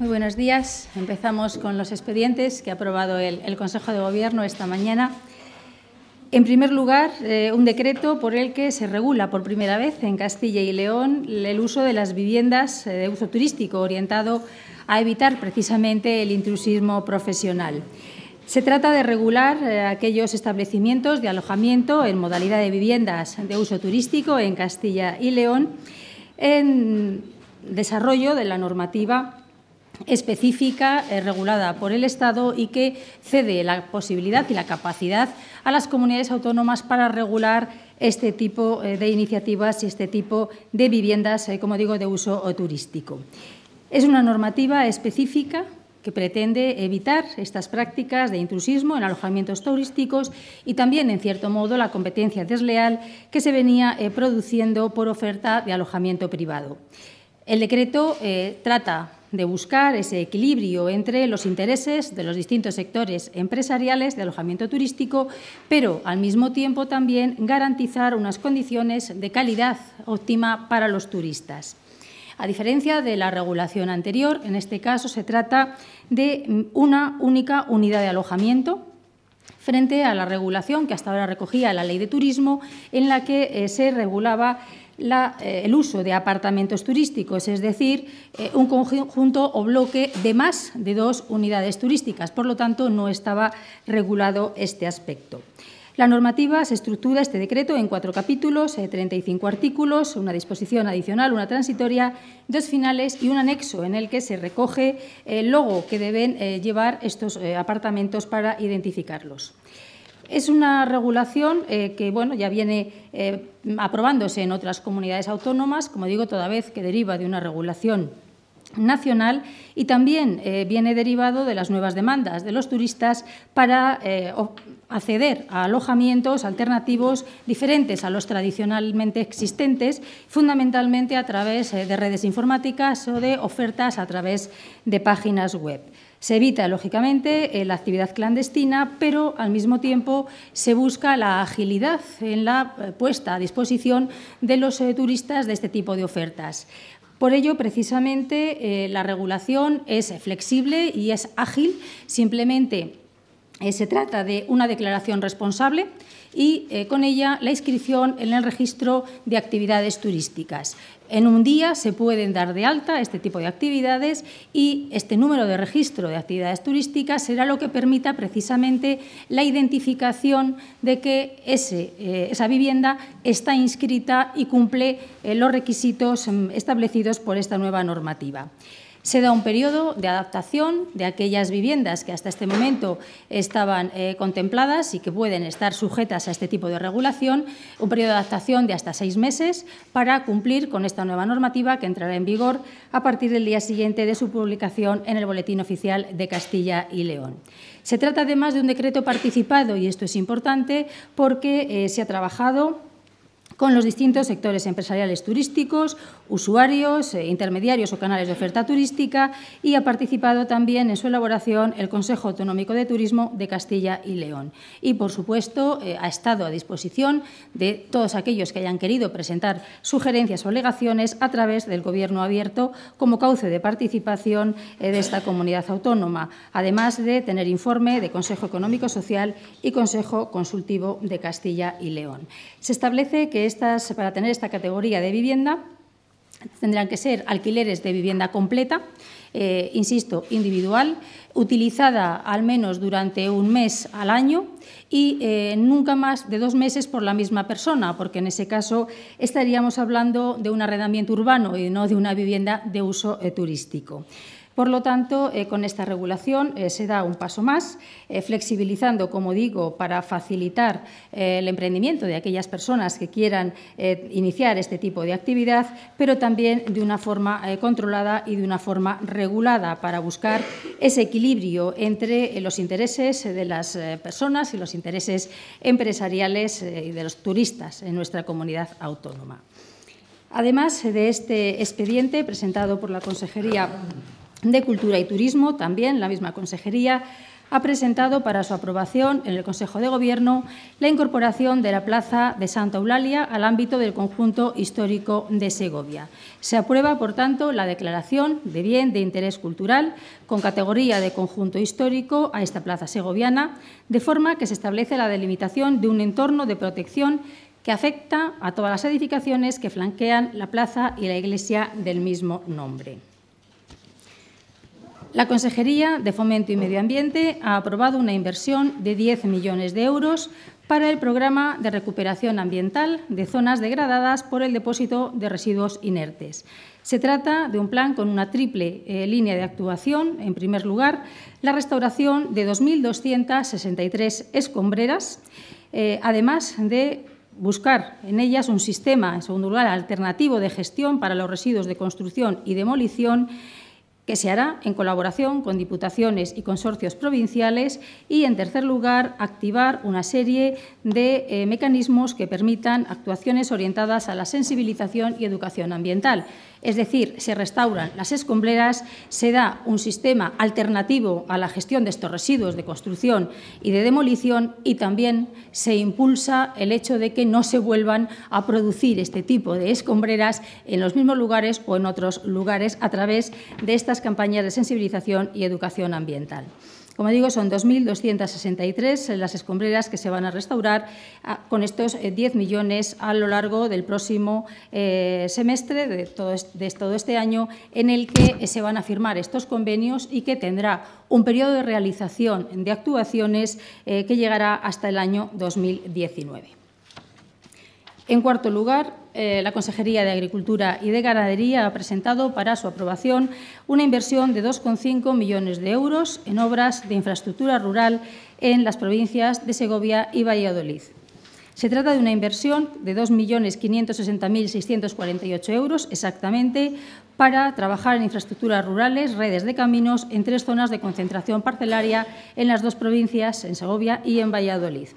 Muy buenos días. Empezamos con los expedientes que ha aprobado el, Consejo de Gobierno esta mañana. En primer lugar, eh, un decreto por el que se regula por primera vez en Castilla y León el uso de las viviendas eh, de uso turístico orientado a evitar precisamente el intrusismo profesional. Se trata de regular eh, aquellos establecimientos de alojamiento en modalidad de viviendas de uso turístico en Castilla y León en desarrollo de la normativa específica eh, regulada por el Estado y que cede la posibilidad y la capacidad a las comunidades autónomas para regular este tipo eh, de iniciativas y este tipo de viviendas, eh, como digo, de uso turístico. Es una normativa específica que pretende evitar estas prácticas de intrusismo en alojamientos turísticos y también, en cierto modo, la competencia desleal que se venía produciendo por oferta de alojamiento privado. El decreto trata de buscar ese equilibrio entre los intereses de los distintos sectores empresariales de alojamiento turístico, pero al mismo tiempo también garantizar unas condiciones de calidad óptima para los turistas. A diferencia de la regulación anterior, en este caso se trata de una única unidad de alojamiento frente a la regulación que hasta ahora recogía la Ley de Turismo, en la que eh, se regulaba eh, el uso de apartamentos turísticos, es decir, eh, un conjunto o bloque de más de dos unidades turísticas. Por lo tanto, no estaba regulado este aspecto. La normativa se estructura este decreto en cuatro capítulos, 35 eh, artículos, una disposición adicional, una transitoria, dos finales y un anexo en el que se recoge el logo que deben llevar estos apartamentos para identificarlos. Es una regulación eh, que ya viene eh, aprobándose en otras comunidades autónomas, como digo, toda vez que deriva de una regulación nacional y también eh, viene derivado de las nuevas demandas de los turistas para acceder a alojamientos alternativos diferentes a los tradicionalmente existentes, fundamentalmente a través de redes informáticas o de ofertas a través de páginas web. Se evita, lógicamente, eh, la actividad clandestina, pero al mismo tiempo se busca la agilidad en la eh, puesta a disposición de los eh, turistas de este tipo de ofertas. Por ello, precisamente, la regulación es flexible y es ágil. Simplemente se trata de una declaración responsable y eh, con ella la inscripción en el registro de actividades turísticas. En un día se pueden dar de alta este tipo de actividades y este número de registro de actividades turísticas será lo que permita precisamente la identificación de que eh, esa vivienda está inscrita y cumple eh, los requisitos mm, establecidos por esta nueva normativa. Se da un periodo de adaptación de aquellas viviendas que hasta este momento estaban eh, contempladas y que pueden estar sujetas a este tipo de regulación, un periodo de adaptación de hasta seis meses para cumplir con esta nueva normativa que entrará en vigor a partir del día siguiente de su publicación en el Boletín Oficial de Castilla y León. Se trata además de un decreto participado y esto es importante porque eh, se ha trabajado con los distintos sectores empresariales turísticos, usuarios, eh, intermediarios o canales de oferta turística y ha participado también en su elaboración el Consejo Autonómico de Turismo de Castilla y León. Y, por supuesto, eh, ha estado a disposición de todos aquellos que hayan querido presentar sugerencias o alegaciones a través del Gobierno abierto como cauce de participación eh, de esta comunidad autónoma, además de tener informe de Consejo Económico Social y Consejo Consultivo de Castilla y León. Se establece que para tener esta categoría de vivienda tendrán que ser alquileres de vivienda completa, eh, insisto, individual, utilizada al menos durante un mes al año y eh, nunca más de dos meses por la misma persona, porque en ese caso estaríamos hablando de un arrendamiento urbano y no de una vivienda de uso eh, turístico. Por lo tanto, eh, con esta regulación eh, se da un paso más, eh, flexibilizando, como digo, para facilitar el emprendimiento de aquellas personas que quieran iniciar este tipo de actividad, pero también de una forma controlada y de una forma regulada para buscar ese equilibrio entre los intereses de las personas y los intereses empresariales y de los turistas en nuestra comunidad autónoma. Además de este expediente presentado por la Consejería de Cultura y Turismo, también la misma consejería, ha presentado para su aprobación en el Consejo de Gobierno la incorporación de la Plaza de Santa Eulalia al ámbito del conjunto histórico de Segovia. Se aprueba, por tanto, la declaración de bien de interés cultural con categoría de conjunto histórico a esta plaza segoviana, de forma que se establece la delimitación de un entorno de protección que afecta a todas las edificaciones que flanquean la plaza y la iglesia del mismo nombre. La Consejería de Fomento y Medio Ambiente ha aprobado una inversión de 10 millones de euros para el programa de recuperación ambiental de zonas degradadas por el depósito de residuos inertes. Se trata de un plan con una triple eh, línea de actuación. En primer lugar, la restauración de 2.263 escombreras, eh, además de buscar en ellas un sistema, en segundo lugar, alternativo de gestión para los residuos de construcción y demolición que se hará en colaboración con diputaciones y consorcios provinciales y, en tercer lugar, activar una serie de eh, mecanismos que permitan actuaciones orientadas a la sensibilización y educación ambiental es decir, se restauran las escombreras, se da un sistema alternativo a la gestión de estos residuos de construcción y de demolición y también se impulsa el hecho de que no se vuelvan a producir este tipo de escombreras en los mismos lugares o en otros lugares a través de estas campañas de sensibilización y educación ambiental. Como digo, son 2.263 las escombreras que se van a restaurar ah, con estos 10 eh, millones a lo largo del próximo eh, semestre, de todo, este, año, en el que eh, se van a firmar estos convenios y que tendrá un periodo de realización de actuaciones que llegará hasta el año 2019. En cuarto lugar, eh, la Consejería de Agricultura y de Ganadería ha presentado para su aprobación una inversión de 2,5 millones de euros en obras de infraestructura rural en las provincias de Segovia y Valladolid. Se trata de una inversión de 2.560.648 euros exactamente para trabajar en infraestructuras rurales, redes de caminos en tres zonas de concentración parcelaria en las dos provincias, en Segovia y en Valladolid.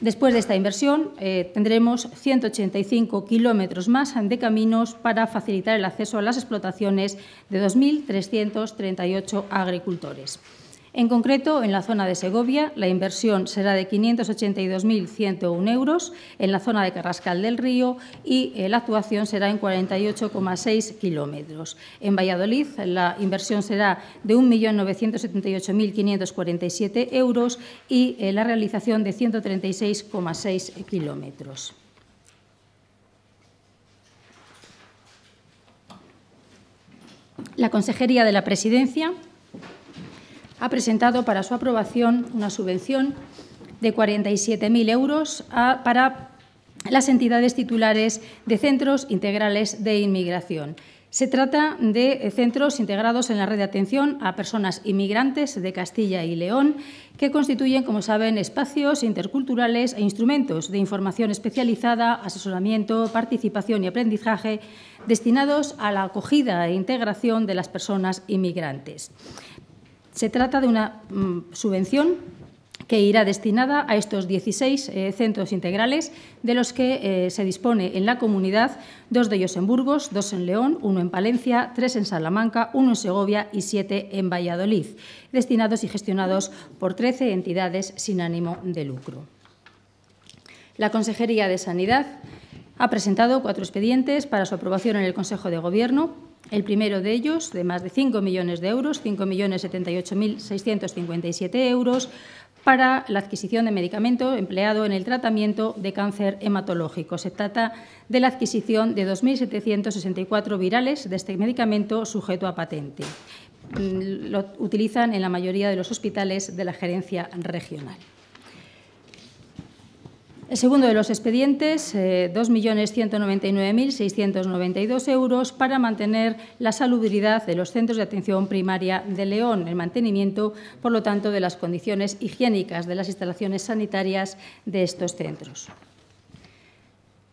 Después de esta inversión, eh, tendremos 185 kilómetros más de caminos para facilitar el acceso a las explotaciones de 2.338 agricultores. En concreto, en la zona de Segovia, la inversión será de 582.101 euros, en la zona de Carrascal del Río y eh, la actuación será en 48,6 kilómetros. En Valladolid, la inversión será de 1.978.547 euros y eh, la realización de 136,6 kilómetros. La Consejería de la Presidencia ha presentado para su aprobación una subvención de 47.000 euros para las entidades titulares de centros integrales de inmigración. Se trata de centros integrados en la red de atención a personas inmigrantes de Castilla y León, que constituyen, como saben, espacios interculturales e instrumentos de información especializada, asesoramiento, participación y aprendizaje destinados a la acogida e integración de las personas inmigrantes. Se trata de una mm, subvención que irá destinada a estos 16 eh, centros integrales, de los que eh, se dispone en la comunidad, dos de ellos en Burgos, dos en León, uno en Palencia, tres en Salamanca, uno en Segovia y siete en Valladolid, destinados y gestionados por 13 entidades sin ánimo de lucro. La Consejería de Sanidad ha presentado cuatro expedientes para su aprobación en el Consejo de Gobierno. El primero de ellos, de más de 5 millones de euros, 5.078.657 euros, para la adquisición de medicamento empleado en el tratamiento de cáncer hematológico. Se trata de la adquisición de 2.764 virales de este medicamento sujeto a patente. Mm, lo utilizan en la mayoría de los hospitales de la gerencia regional. El segundo de los expedientes, eh, 2.199.692 euros para mantener la salubridad de los centros de atención primaria de León, el mantenimiento, por lo tanto, de las condiciones higiénicas de las instalaciones sanitarias de estos centros.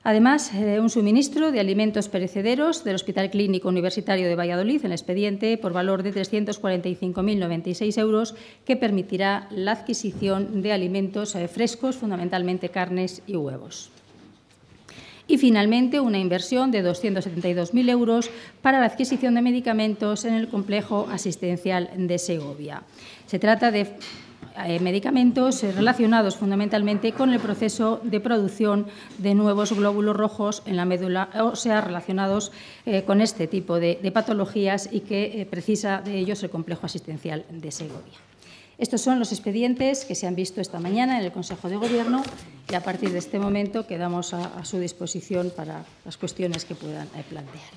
Además, eh, un suministro de alimentos perecederos del Hospital Clínico Universitario de Valladolid en el expediente por valor de 345.096 euros que permitirá la adquisición de alimentos eh, frescos, fundamentalmente carnes y huevos. Y finalmente, una inversión de 272.000 euros para la adquisición de medicamentos en el complejo asistencial de Segovia. Se trata de eh, medicamentos relacionados fundamentalmente con el proceso de producción de nuevos glóbulos rojos en la médula o sea relacionados eh, con este tipo de, patologías y que eh, precisa de ellos el complejo asistencial de Segovia. Estos son los expedientes que se han visto esta mañana en el Consejo de Gobierno y a partir de este momento quedamos a su disposición para las cuestiones que puedan plantear.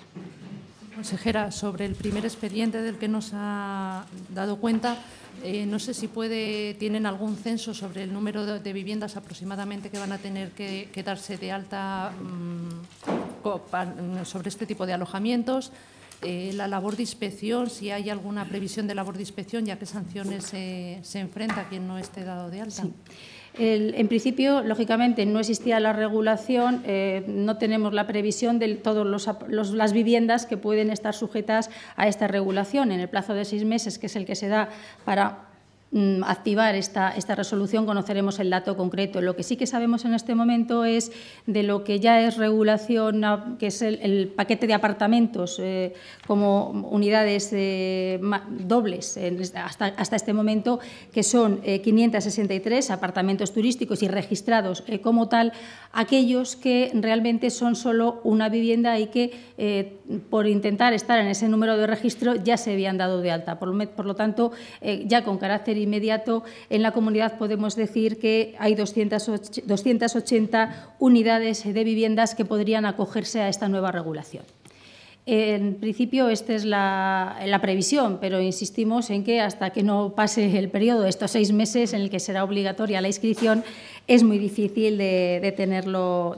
Consejera, sobre el primer expediente del que nos ha dado cuenta, eh, no sé si puede, tienen algún censo sobre el número de, viviendas aproximadamente que van a tener que, darse de alta mm, sobre este tipo de alojamientos. Eh, la labor de inspección, si hay alguna previsión de labor de inspección, ya que sanciones se enfrenta quien no esté dado de alta en principio, lógicamente, no existía la regulación, eh, no tenemos la previsión de todas las viviendas que pueden estar sujetas a esta regulación. En el plazo de seis meses, que es el que se da para Mm, activar esta, esta, resolución conoceremos el dato concreto. Lo que sí que sabemos en este momento es de lo que ya es regulación, ah, que es el, paquete de apartamentos eh, como unidades eh, dobles hasta, este momento, que son 563 eh, apartamentos turísticos y registrados como tal, aquellos que realmente son solo una vivienda y que por intentar estar en ese número de registro ya se habían dado de alta. Por, por lo tanto, ya con carácter inmediato, en la comunidad podemos decir que hay 280, unidades de viviendas que podrían acogerse a esta nueva regulación. En principio, esta es la, la, previsión, pero insistimos en que hasta que no pase el periodo de estos seis meses en el que será obligatoria la inscripción, es muy difícil de, tenerlo,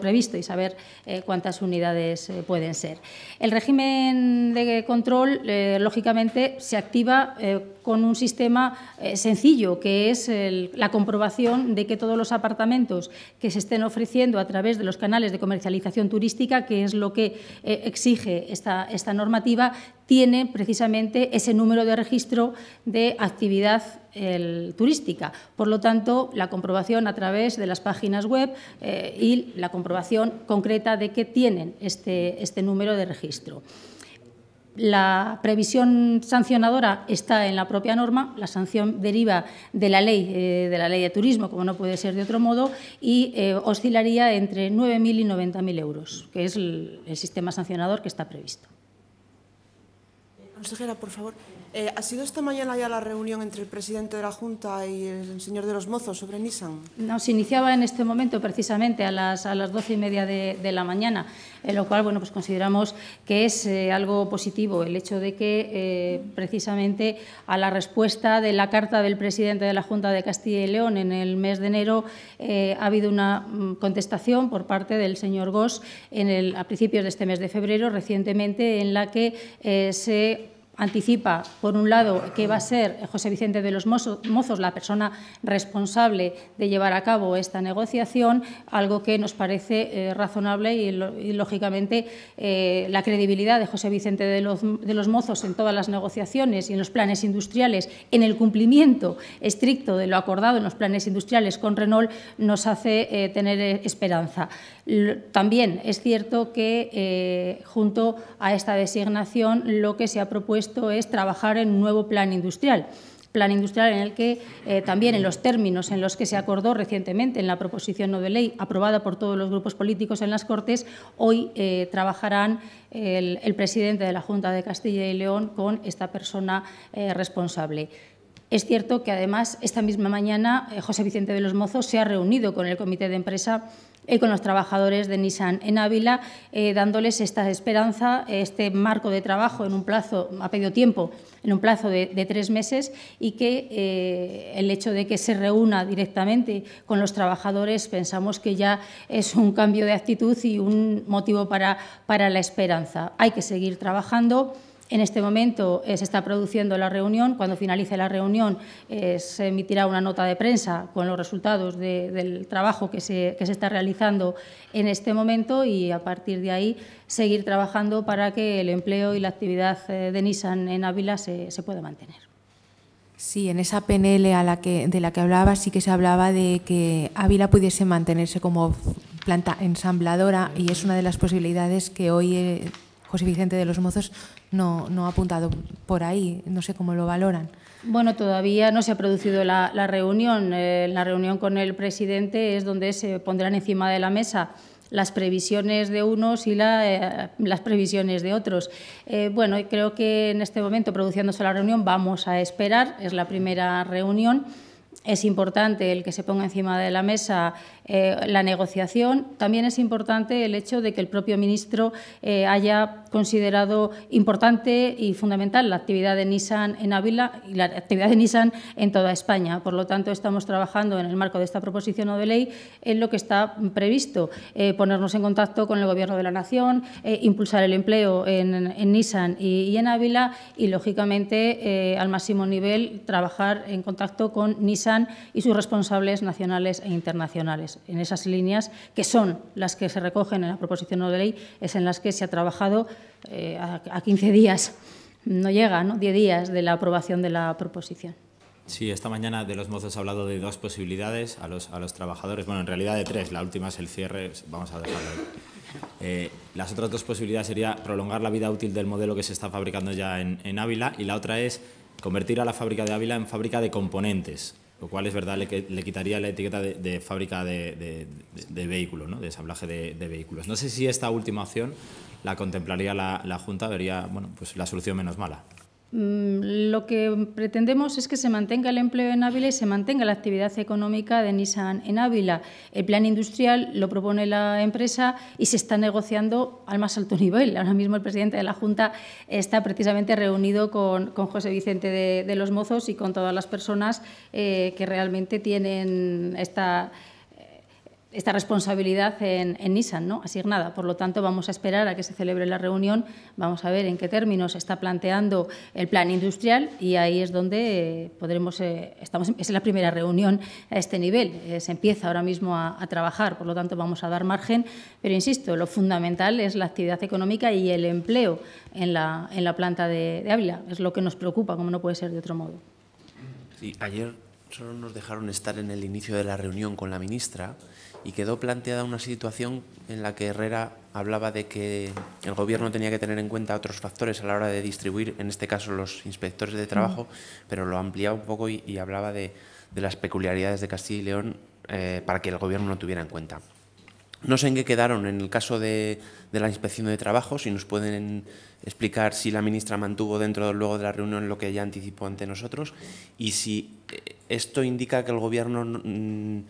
previsto y saber eh, cuántas unidades eh, pueden ser. El régimen de control, eh, lógicamente, se activa con un sistema sencillo, que es la comprobación de que todos los apartamentos que se estén ofreciendo a través de los canales de comercialización turística, que es lo que exige esta, esta normativa, tienen precisamente ese número de registro de actividad turística. Por lo tanto, la comprobación a través de las páginas web eh, y la comprobación concreta de que tienen este, este, número de registro. La previsión sancionadora está en la propia norma, la sanción deriva de la ley, eh, de la ley de turismo, como no puede ser de otro modo, y eh, oscilaría entre 9.000 y 90.000 euros, que es el sistema sancionador que está previsto consejera, por favor. Eh, ¿Ha sido esta mañana ya la reunión entre el presidente de la Junta y el señor de los Mozos sobre Nissan? No, se iniciaba en este momento precisamente a las, a las doce y media de, la mañana, en lo cual bueno, pues consideramos que es eh, algo positivo el hecho de que eh, precisamente a la respuesta de la carta del presidente de la Junta de Castilla y León en el mes de enero ha habido una mm, contestación por parte del señor Goss en el, a principios de este mes de febrero, recientemente, en la que se anticipa, por un lado, que va a ser José Vicente de los Mozos la persona responsable de llevar a cabo esta negociación, algo que nos parece eh, razonable y, lógicamente, eh, la credibilidad de José Vicente de los, de los, Mozos en todas las negociaciones y en los planes industriales, en el cumplimiento estricto de lo acordado en los planes industriales con Renault, nos hace eh, tener esperanza. También es cierto que, junto a esta designación, lo que se ha propuesto esto es trabajar en un nuevo plan industrial plan industrial en el que eh, también en los términos en los que se acordó recientemente en la proposición no de ley aprobada por todos los grupos políticos en las Cortes, hoy eh, trabajarán el, presidente de la Junta de Castilla y León con esta persona eh, responsable. Es cierto que además esta misma mañana José Vicente de los Mozos se ha reunido con el comité de empresa eh, con los trabajadores de Nissan en Ávila, eh, dándoles esta esperanza, este marco de trabajo en un plazo, ha pedido tiempo, en un plazo de, tres meses y que eh, el hecho de que se reúna directamente con los trabajadores pensamos que ya es un cambio de actitud y un motivo para, para la esperanza. Hay que seguir trabajando. En este momento eh, se está produciendo la reunión. Cuando finalice la reunión eh, se emitirá una nota de prensa con los resultados del trabajo que se, está realizando en este momento y a partir de ahí seguir trabajando para que el empleo y la actividad eh, de Nissan en Ávila se, se pueda mantener. Sí, en esa PNL a la que, de la que hablaba sí que se hablaba de que Ávila pudiese mantenerse como planta ensambladora y es una de las posibilidades que hoy Vicente de los Mozos no, no ha apuntado por ahí. No sé cómo lo valoran. Bueno, todavía no se ha producido la, reunión. Eh, la reunión con el presidente es donde se pondrán encima de la mesa las previsiones de unos y eh, las previsiones de otros. Eh, bueno, creo que en este momento, produciéndose la reunión, vamos a esperar, es la primera reunión. Es importante el que se ponga encima de la mesa eh, la negociación. También es importante el hecho de que el propio ministro eh, haya considerado importante y fundamental la actividad de Nissan en Ávila y la actividad de Nissan en toda España. Por lo tanto, estamos trabajando en el marco de esta proposición o de ley en lo que está previsto, eh, ponernos en contacto con el Gobierno de la Nación, impulsar el empleo en, Nissan y, en Ávila y, lógicamente, al máximo nivel, trabajar en contacto con Nissan y sus responsables nacionales e internacionales en esas líneas, que son las que se recogen en la proposición de ley, es en las que se ha trabajado eh, a, 15 días, no llega, ¿no? 10 días de la aprobación de la proposición. Sí, esta mañana de los mozos ha hablado de dos posibilidades a los, a los trabajadores, bueno, en realidad de tres, la última es el cierre, vamos a dejarlo ahí. Eh, las otras dos posibilidades sería prolongar la vida útil del modelo que se está fabricando ya en, en Ávila y la otra es convertir a la fábrica de Ávila en fábrica de componentes, lo cual es verdad, le, le quitaría la etiqueta de, fábrica de, de, vehículos, ¿no? de ensamblaje de, vehículos. No sé si esta última opción la contemplaría la, la Junta, vería bueno, pues la solución menos mala. Mm, lo que pretendemos es que se mantenga el empleo en Ávila y se mantenga la actividad económica de Nissan en Ávila. El plan industrial lo propone la empresa y se está negociando al más alto nivel. Ahora mismo el presidente de la Junta está precisamente reunido con, José Vicente de, los Mozos y con todas las personas eh, que realmente tienen esta esta responsabilidad en, Nissan, ¿no? asignada. Por lo tanto, vamos a esperar a que se celebre la reunión, vamos a ver en qué términos está planteando el plan industrial y ahí es donde eh, podremos, eh, es la primera reunión a este nivel, eh, se empieza ahora mismo a, trabajar, por lo tanto vamos a dar margen, pero insisto, lo fundamental es la actividad económica y el empleo en la, en la planta de, de Ávila, es lo que nos preocupa, como no puede ser de otro modo. Sí, ayer solo nos dejaron estar en el inicio de la reunión con la ministra y quedó planteada una situación en la que Herrera hablaba de que el Gobierno tenía que tener en cuenta otros factores a la hora de distribuir, en este caso los inspectores de trabajo, pero lo ampliaba un poco y, hablaba de, las peculiaridades de Castilla y León eh, para que el Gobierno no tuviera en cuenta. No sé en qué quedaron en el caso de, la inspección de trabajo, si nos pueden explicar si la ministra mantuvo dentro luego de la reunión lo que ya anticipó ante nosotros y si eh, esto indica que el Gobierno... Mm,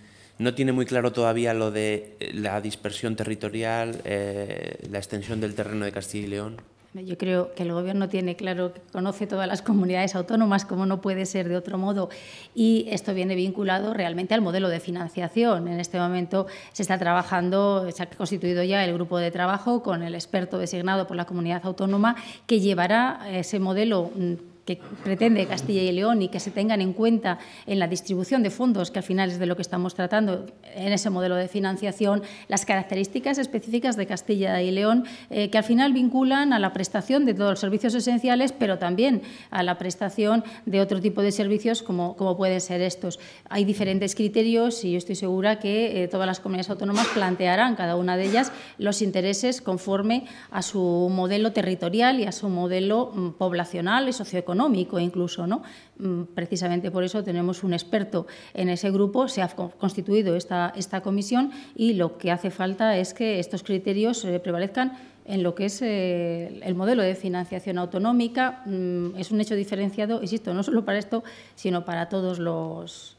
no tiene muy claro todavía lo de eh, la dispersión territorial, eh, la extensión del terreno de Castilla y León. Yo creo que el Gobierno tiene claro que conoce todas las comunidades autónomas, como no puede ser de otro modo. Y esto viene vinculado realmente al modelo de financiación. En este momento se está trabajando, se ha constituido ya el grupo de trabajo con el experto designado por la comunidad autónoma que llevará ese modelo mm, que pretende Castilla y León y que se tengan en cuenta en la distribución de fondos, que al final es de lo que estamos tratando en ese modelo de financiación, las características específicas de Castilla y León, eh, que al final vinculan a la prestación de todos los servicios esenciales, pero también a la prestación de otro tipo de servicios como, como pueden ser estos. Hay diferentes criterios y yo estoy segura que eh, todas las comunidades autónomas plantearán, cada una de ellas, los intereses conforme a su modelo territorial y a su modelo mm, poblacional y socioeconómico económico incluso. ¿no? Mm, precisamente por eso tenemos un experto en ese grupo, se ha constituido esta, esta comisión y lo que hace falta es que estos criterios eh, prevalezcan en lo que es eh, el modelo de financiación autonómica. Mm, es un hecho diferenciado, insisto, no solo para esto, sino para todos los,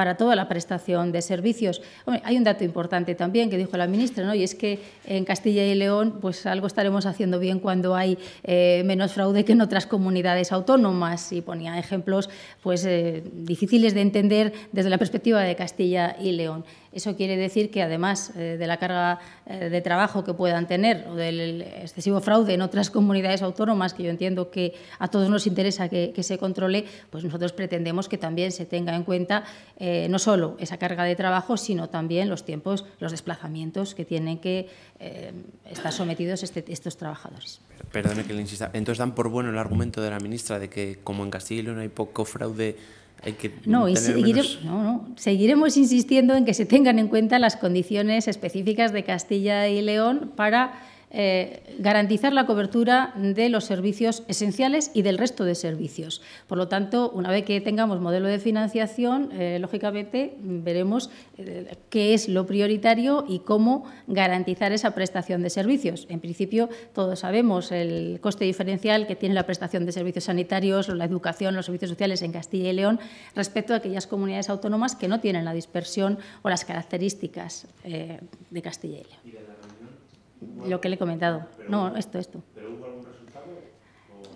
para toda la prestación de servicios. hay un dato importante también que dijo la ministra, ¿no? y es que en Castilla y León pues algo estaremos haciendo bien cuando hay eh, menos fraude que en otras comunidades autónomas. Y ponía ejemplos pues, eh, difíciles de entender desde la perspectiva de Castilla y León. Eso quiere decir que, además eh, de la carga eh, de trabajo que puedan tener o del excesivo fraude en otras comunidades autónomas, que yo entiendo que a todos nos interesa que, se controle, pues nosotros pretendemos que también se tenga en cuenta eh, no solo esa carga de trabajo, sino también los tiempos, los desplazamientos que tienen que estar sometidos este, estos trabajadores. Perdone que le insista. Entonces dan por bueno el argumento de la ministra de que, como en Castilla y hay poco fraude que no, y no, seguiremos insistiendo en que se tengan en cuenta las condiciones específicas de Castilla y León para eh, garantizar la cobertura de los servicios esenciales y del resto de servicios. Por lo tanto, una vez que tengamos modelo de financiación, eh, lógicamente mm, veremos eh, qué es lo prioritario y cómo garantizar esa prestación de servicios. En principio, todos sabemos el coste diferencial que tiene la prestación de servicios sanitarios, la educación, los servicios sociales en Castilla y León respecto a aquellas comunidades autónomas que no tienen la dispersión o las características de Castilla y León lo que le he comentado. no, esto, esto. hubo algún resultado?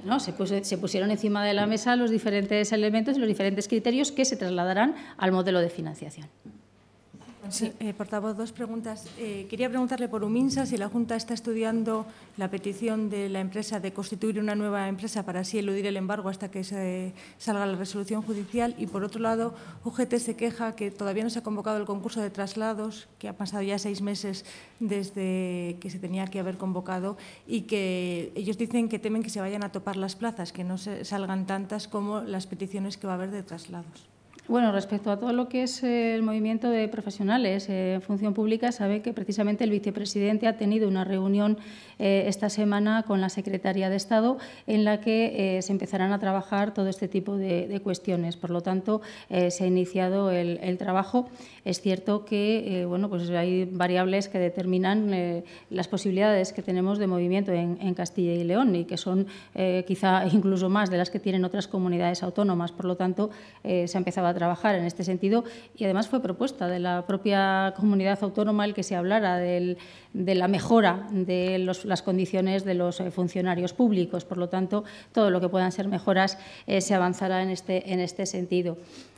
No, se, se, pusieron encima de la mesa los diferentes elementos y los diferentes criterios que se trasladarán al modelo de financiación. Sí, eh, portavoz, dos preguntas. Eh, quería preguntarle por UMINSA si la Junta está estudiando la petición de la empresa de constituir una nueva empresa para así eludir el embargo hasta que se salga la resolución judicial. Y, por otro lado, UGT se queja que todavía no se ha convocado el concurso de traslados, que ha pasado ya seis meses desde que se tenía que haber convocado y que ellos dicen que temen que se vayan a topar las plazas, que no se salgan tantas como las peticiones que va a haber de traslados. Bueno, respecto a todo lo que es el movimiento de profesionales en función pública, sabe que precisamente el vicepresidente ha tenido una reunión eh, esta semana con la Secretaría de Estado, en la que eh, se empezarán a trabajar todo este tipo de, cuestiones. Por lo tanto, eh, se ha iniciado el, trabajo. Es cierto que bueno, pues hay variables que determinan las posibilidades que tenemos de movimiento en, Castilla y León y que son quizá incluso más de las que tienen otras comunidades autónomas. Por lo tanto, se ha empezado a trabajar en este sentido y además fue propuesta de la propia comunidad autónoma el que se hablara del, de la mejora de los las condiciones de los eh, funcionarios públicos. Por lo tanto, todo lo que puedan ser mejoras eh, se avanzará en este, en este sentido.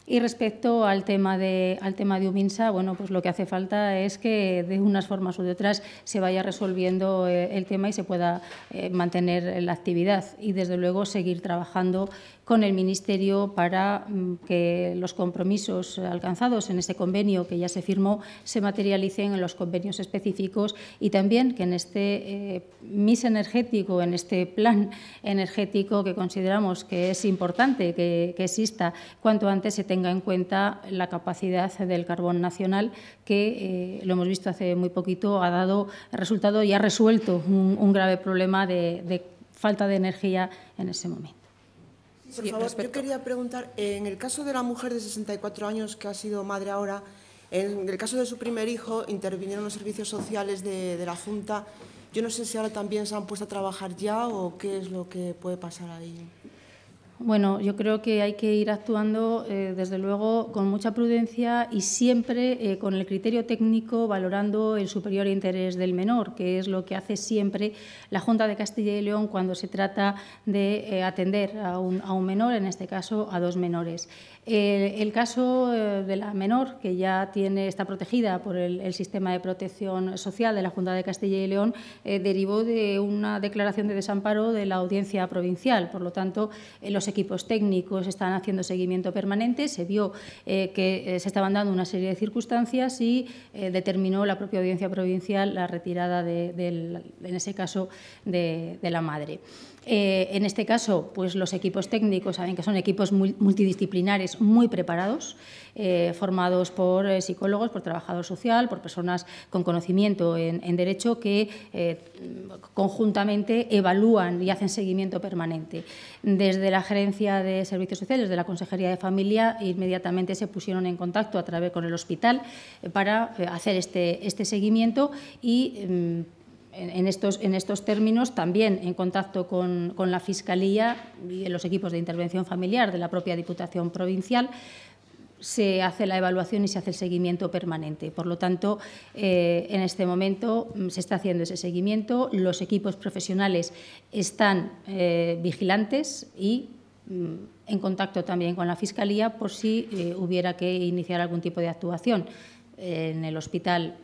Y respecto al tema de, al tema de UMINSA, bueno, pues lo que hace falta es que de unas formas u otras se vaya resolviendo eh, el tema y se pueda eh, mantener la actividad y desde luego seguir trabajando con el Ministerio para mm, que los compromisos alcanzados en ese convenio que ya se firmó se materialicen en los convenios específicos y también que en este eh, MIS energético, en este plan energético que consideramos que es importante que, que exista cuanto antes se tenga tenga en cuenta la capacidad del carbón nacional, que eh, lo hemos visto hace muy poquito, ha dado resultado y ha resuelto un, grave problema de, falta de energía en ese momento. Por favor, yo quería preguntar, en el caso de la mujer de 64 años que ha sido madre ahora, en el caso de su primer hijo intervinieron los servicios sociales de, de la Junta. Yo no sé si ahora también se han puesto a trabajar ya o qué es lo que puede pasar ahí. Bueno, yo creo que hay que ir actuando, eh, desde luego, con mucha prudencia y siempre eh, con el criterio técnico, valorando el superior interés del menor, que es lo que hace siempre la Junta de Castilla y León cuando se trata de eh, atender a un menor, en este caso a dos menores el caso eh, de la menor, que ya tiene, está protegida por el, sistema de protección social de la Junta de Castilla y León, eh, derivó de una declaración de desamparo de la audiencia provincial. Por lo tanto, eh, los equipos técnicos están haciendo seguimiento permanente. Se vio que se estaban dando una serie de circunstancias y determinó la propia audiencia provincial la retirada, en ese caso, de la madre. Eh, en este caso, pues los equipos técnicos saben que son equipos multidisciplinares muy preparados, eh, formados por eh, psicólogos, por trabajador social, por personas con conocimiento en, derecho que conjuntamente evalúan y hacen seguimiento permanente. Desde la Gerencia de Servicios Sociales, desde la Consejería de Familia, inmediatamente se pusieron en contacto a través con el hospital para hacer este, este seguimiento y mm, en estos, en estos términos, también en contacto con, la Fiscalía y los equipos de intervención familiar de la propia Diputación Provincial, se hace la evaluación y se hace el seguimiento permanente. Por lo tanto, eh, en este momento mm, se está haciendo ese seguimiento, los equipos profesionales están eh, vigilantes y mm, en contacto también con la Fiscalía por si eh, hubiera que iniciar algún tipo de actuación. En el hospital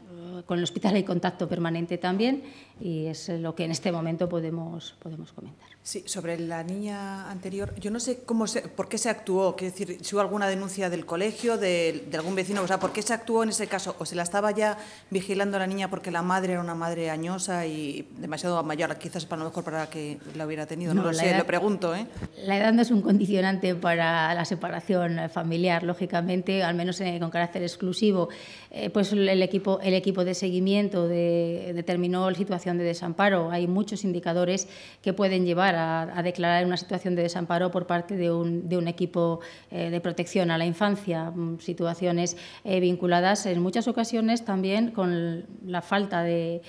con el hospital hay contacto permanente también y es lo que en este momento podemos, podemos comentar. Sí, sobre la niña anterior, yo no sé cómo se, por qué se actuó, quiero decir, si hubo alguna denuncia del colegio, de, de, algún vecino, o sea, ¿por qué se actuó en ese caso? ¿O se la estaba ya vigilando a la niña porque la madre era una madre añosa y demasiado mayor, quizás para lo mejor para que la hubiera tenido? No, lo sé, lo pregunto. ¿eh? La edad no es un condicionante para la separación familiar, lógicamente, al menos eh, con carácter exclusivo. Eh, pues el equipo, el equipo de seguimiento de, determinó la situación de desamparo. Hay muchos indicadores que pueden llevar a, declarar una situación de desamparo por parte de un, equipo eh, de protección a la infancia, mm, situaciones eh, vinculadas en muchas ocasiones también con la falta de,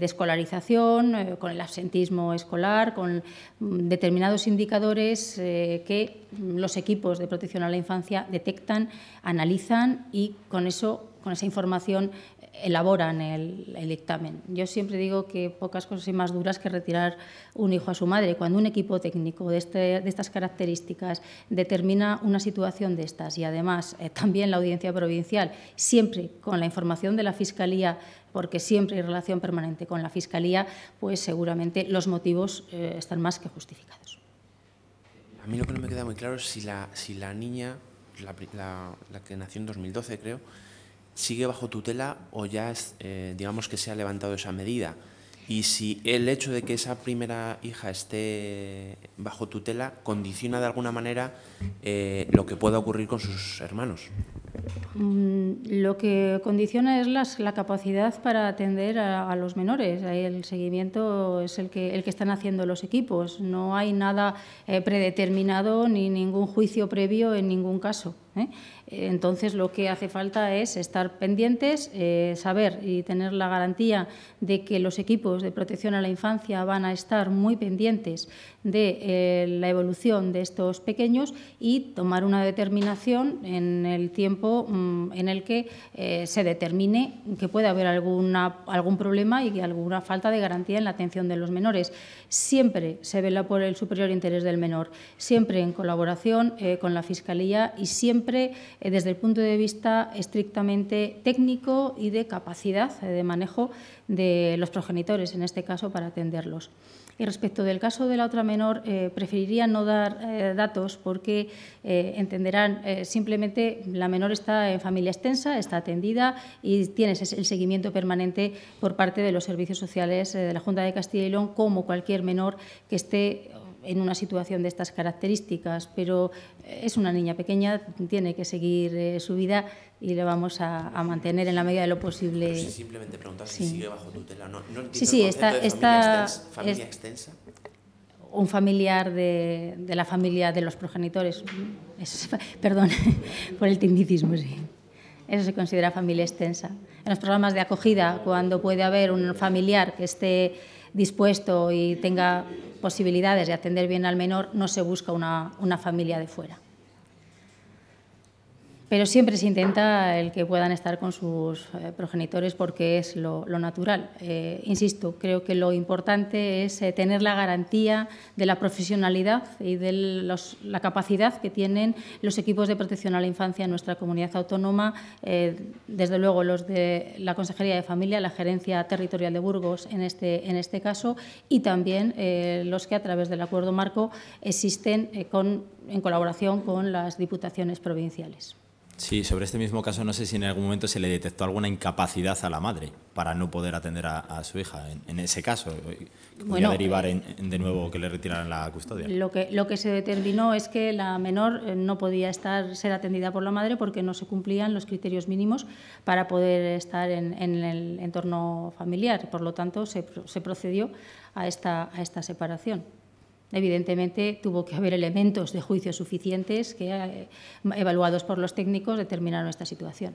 escolarización, eh, con el absentismo escolar, con mm, determinados indicadores que los equipos de protección a la infancia detectan, analizan y con eso con esa información elaboran el, dictamen. Yo siempre digo que pocas cosas son más duras que retirar un hijo a su madre. Cuando un equipo técnico de, este, estas características determina una situación de estas y además eh, también la audiencia provincial, siempre con la información de la Fiscalía, porque siempre hay relación permanente con la Fiscalía, pues seguramente los motivos eh, están más que justificados. A mí lo que no me queda muy claro es si la, si la niña, la que nació en 2012 creo, sigue bajo tutela o ya es, eh, digamos que se ha levantado esa medida. Y si el hecho de que esa primera hija esté bajo tutela condiciona de alguna manera eh, lo que pueda ocurrir con sus hermanos. Mm, lo que condiciona es la capacidad para atender a, los menores. El seguimiento es el que, el que están haciendo los equipos. No hay nada eh, predeterminado ni ningún juicio previo en ningún caso. ¿eh? Entonces, lo que hace falta es estar pendientes, eh, saber y tener la garantía de que los equipos de protección a la infancia van a estar muy pendientes de eh, la evolución de estos pequeños y tomar una determinación en el tiempo mm, en el que se determine que puede haber alguna, algún problema y alguna falta de garantía en la atención de los menores. Siempre se vela por el superior interés del menor, siempre en colaboración con la Fiscalía y siempre eh, desde el punto de vista estrictamente técnico y de capacidad eh, de manejo de los progenitores, en este caso, para atenderlos. Y respecto del caso de la otra menor, eh, preferiría no dar datos porque entenderán simplemente la menor está en familia extensa, está atendida y tiene el seguimiento permanente por parte de los servicios sociales de la Junta de Castilla y León, como cualquier menor que esté en una situación de estas características, pero es una niña pequeña, tiene que seguir eh, su vida y le vamos a, mantener en la medida de lo posible. Si simplemente preguntar si sigue bajo tutela, no, no Sí, sí, está, familia, está, extensa, familia extensa. Un familiar de, la familia de los progenitores, perdón por el tecnicismo, sí. Eso se considera familia extensa. En los programas de acogida, cuando puede haber un familiar que esté dispuesto y tenga posibilidades de atender bien al menor, no se busca una, una familia de fuera. Pero siempre se intenta el que puedan estar con sus eh, progenitores porque es lo, natural. Eh, insisto, creo que lo importante es eh, tener la garantía de la profesionalidad y de la capacidad que tienen los equipos de protección a la infancia en nuestra comunidad autónoma, desde luego los de la Consejería de Familia, la Gerencia Territorial de Burgos en este, este caso, y también los que a través del Acuerdo Marco existen en colaboración con las diputaciones provinciales. Sí, sobre este mismo caso no sé si en algún momento se le detectó alguna incapacidad a la madre para no poder atender a, su hija. En, ese caso, bueno, eh, derivar de nuevo que le retiraran la custodia. Lo que, se determinó es que la menor eh, no podía estar, ser atendida por la madre porque no se cumplían los criterios mínimos para poder estar en, el entorno familiar. Por lo tanto, se, procedió a esta separación. Evidentemente, tuvo que haber elementos de juicio suficientes que, eh, evaluados por los técnicos, determinaron esta situación.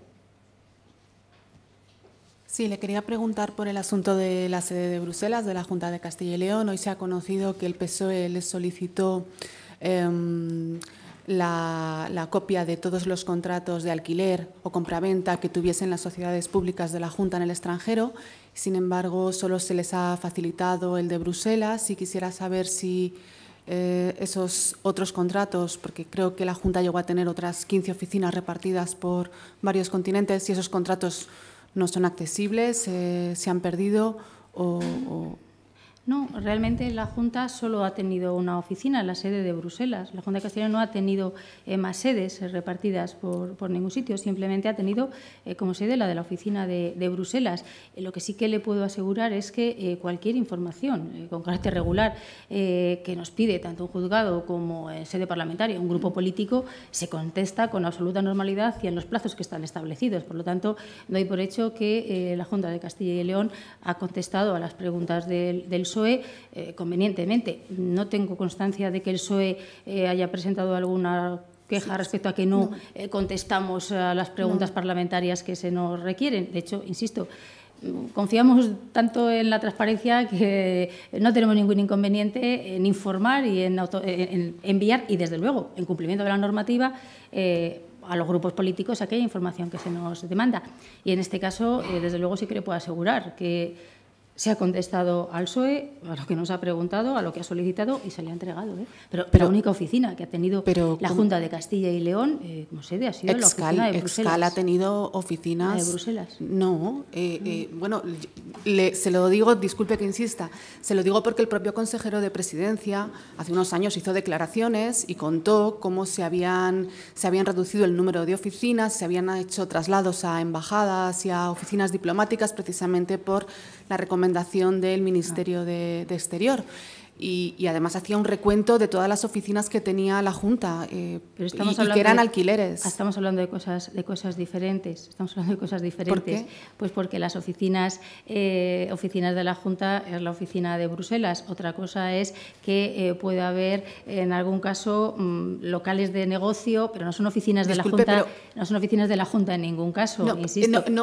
Sí, le quería preguntar por el asunto de la sede de Bruselas, de la Junta de Castilla y León. Hoy se ha conocido que el PSOE les solicitó em, la, copia de todos los contratos de alquiler o compraventa que tuviesen las sociedades públicas de la Junta en el extranjero. Sin embargo, solo se les ha facilitado el de Bruselas y quisiera saber si eh, esos otros contratos, porque creo que la Junta llegó a tener otras 15 oficinas repartidas por varios continentes, si esos contratos no son accesibles, eh, se han perdido o, no, realmente la Junta solo ha tenido una oficina, la sede de Bruselas. La Junta de Castilla no ha tenido eh, más sedes eh, repartidas por, ningún sitio, simplemente ha tenido eh, como sede la de la oficina de, Bruselas. lo que sí que le puedo asegurar es que cualquier información con carácter regular que nos pide tanto un juzgado como sede parlamentaria, un grupo político, se contesta con absoluta normalidad y en los plazos que están establecidos. Por lo tanto, doy por hecho que la Junta de Castilla y León ha contestado a las preguntas del, del PSOE, eh, convenientemente. No tengo constancia de que el PSOE eh, haya presentado alguna queja respecto a que no, eh, contestamos a las preguntas parlamentarias que se nos requieren. De hecho, insisto, confiamos tanto en la transparencia que no tenemos ningún inconveniente en informar y en, enviar, y desde luego, en cumplimiento de la normativa, a los grupos políticos aquella información que se nos demanda. Y en este caso, desde luego, sí que le puedo asegurar que se ha contestado al SOE, a lo que nos ha preguntado, a lo que ha solicitado y se le ha entregado. ¿eh? Pero, la única oficina que ha tenido la Junta de Castilla y León, eh, no sé de ha sido la oficina de Bruselas. Excal ha tenido oficinas... de Bruselas? No, eh, bueno, se lo digo, disculpe que insista, se lo digo porque el propio consejero de Presidencia hace unos años hizo declaraciones y contó cómo se habían, se habían reducido el número de oficinas, se habían hecho traslados a embajadas y a oficinas diplomáticas precisamente por la recomendación del Ministerio de, Exterior. Y, además hacía un recuento de todas las oficinas que tenía la Junta eh, Pero estamos y, que eran alquileres. Ah, estamos hablando de cosas, de cosas diferentes. Estamos hablando de cosas diferentes. ¿Por Pues porque las oficinas, eh, oficinas de la Junta es la oficina de Bruselas. Otra cosa es que eh, puede haber, en algún caso, mm, locales de negocio, pero no son oficinas de la Junta. no son oficinas de la Junta en ningún caso.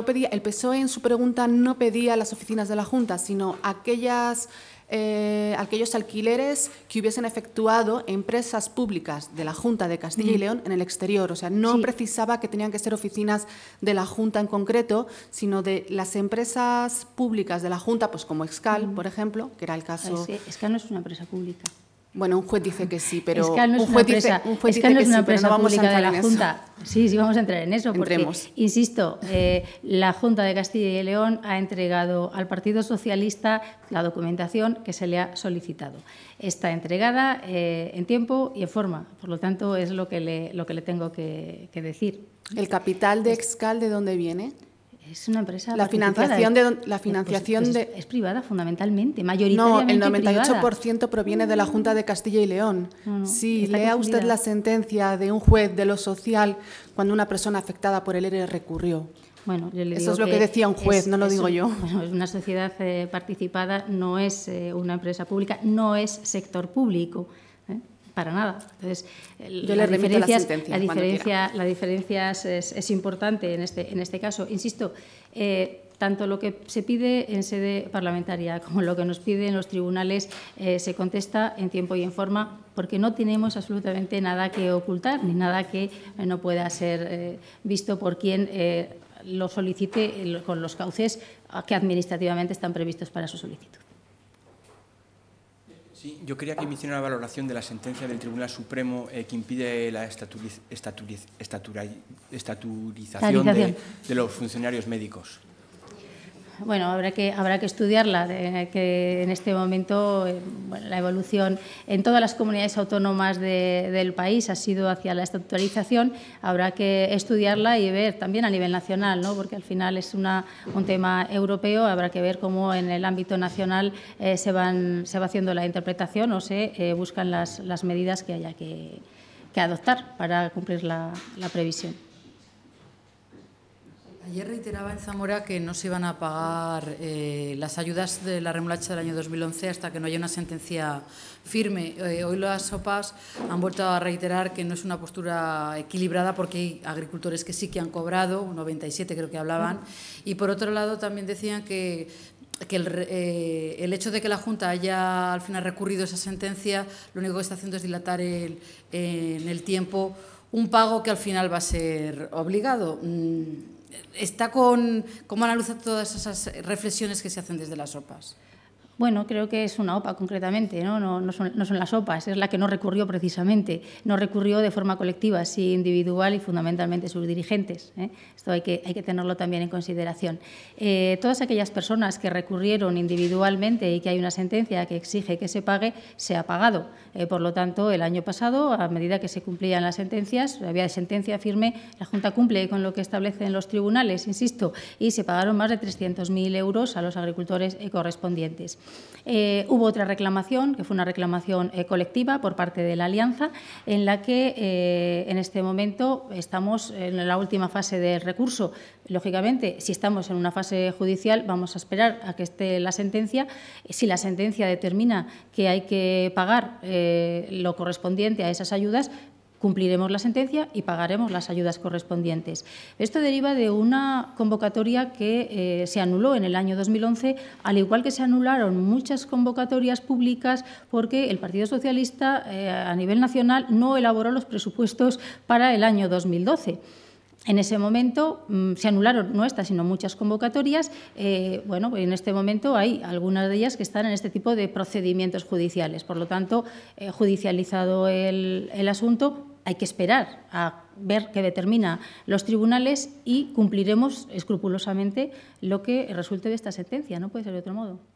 pedía, el PSOE en su pregunta no pedía las oficinas de la Junta, sino aquellas eh, aquellos alquileres que hubiesen efectuado empresas públicas de la Junta de Castilla y León en el exterior. O sea, no precisaba que tenían que ser oficinas de la Junta en concreto, sino de las empresas públicas de la Junta, pues como Excal, por ejemplo, que era el caso. Excal no es una empresa pública. Bueno, un juez dice que sí, pero vamos a de la Junta. Sí, sí vamos a entrar en eso, Entremos. insisto, eh, la Junta de Castilla y León ha entregado al Partido Socialista la documentación que se le ha solicitado. Está entregada eh, en tiempo y en forma, por lo tanto es lo que le, lo que le tengo que, que decir. ¿El capital de Excal de dónde viene? Es una empresa. La financiación, de, pues, la pues, financiación pues, de. Es privada fundamentalmente, mayoritariamente. No, el 98% proviene de la Junta de Castilla y León. Sí, lea usted la sentencia de un juez de lo social cuando una persona afectada por el ERE recurrió. Bueno, Eso es lo que, decía un juez, no lo digo yo. es una sociedad eh, participada, no es eh, una empresa pública, no es sector público para nada. Entonces, la, diferencia, la, diferencia, es, importante en este, en este caso. Insisto, eh, tanto lo que se pide en sede parlamentaria como lo que nos piden los tribunales eh, se contesta en tiempo y en forma porque no tenemos absolutamente nada que ocultar ni nada que eh, no pueda ser visto por quien lo solicite con los cauces que administrativamente están previstos para su solicitud yo quería que me hiciera una valoración de la sentencia del Tribunal Supremo eh, que impide la estaturización de los funcionarios médicos bueno, habrá que, habrá que estudiarla, que en este momento eh, la evolución en todas las comunidades autónomas del país ha sido hacia la estatutarización, habrá que estudiarla y ver también a nivel nacional, ¿no? porque al final es una, un tema europeo, habrá que ver cómo en el ámbito nacional eh, se, van, se va haciendo la interpretación o se eh, buscan las, las, medidas que haya que, adoptar para cumplir la, la previsión. Ayer reiteraba en Zamora que no se iban a pagar eh, las ayudas de la remolacha del año 2011 hasta que no haya una sentencia firme. Eh, hoy las sopas han vuelto a reiterar que no es una postura equilibrada porque hay agricultores que sí que han cobrado, 97 creo que hablaban, y por otro lado también decían que eh, el, hecho de que la Junta haya al final recurrido esa sentencia, lo único que está haciendo es dilatar el, en el tiempo un pago que al final va a ser obligado. Mm, está con cómo analiza todas esas reflexiones que se hacen desde las sopas? Bueno, creo que es una OPA concretamente, ¿no? son, las OPAs, es la que no recurrió precisamente, no recurrió de forma colectiva, sí individual y fundamentalmente sus dirigentes. ¿eh? Esto hay que, tenerlo también en consideración. Eh, todas aquellas personas que recurrieron individualmente y que hay una sentencia que exige que se pague, se ha pagado. Eh, por lo tanto, el año pasado, a medida que se cumplían las sentencias, había sentencia firme, la Junta cumple con lo que establecen los tribunales, insisto, y se pagaron más de 300.000 euros a los agricultores correspondientes. Eh, hubo otra reclamación, que fue una reclamación eh, colectiva por parte de la Alianza, en la que eh, en este momento estamos en la última fase del recurso. Lógicamente, si estamos en una fase judicial, vamos a esperar a que esté la sentencia. Si la sentencia determina que hay que pagar lo correspondiente a esas ayudas, cumpliremos la sentencia y pagaremos las ayudas correspondientes. Esto deriva de una convocatoria que eh, se anuló en el año 2011, al igual que se anularon muchas convocatorias públicas porque el Partido Socialista eh, a nivel nacional no elaboró los presupuestos para el año 2012. En ese momento mm, se anularon no estas, sino muchas convocatorias. Eh, bueno, en este momento hay algunas de ellas que están en este tipo de procedimientos judiciales. Por lo tanto, judicializado el, el asunto, hay que esperar a ver qué determina los tribunales y cumpliremos escrupulosamente lo que resulte de esta sentencia. No puede ser de otro modo.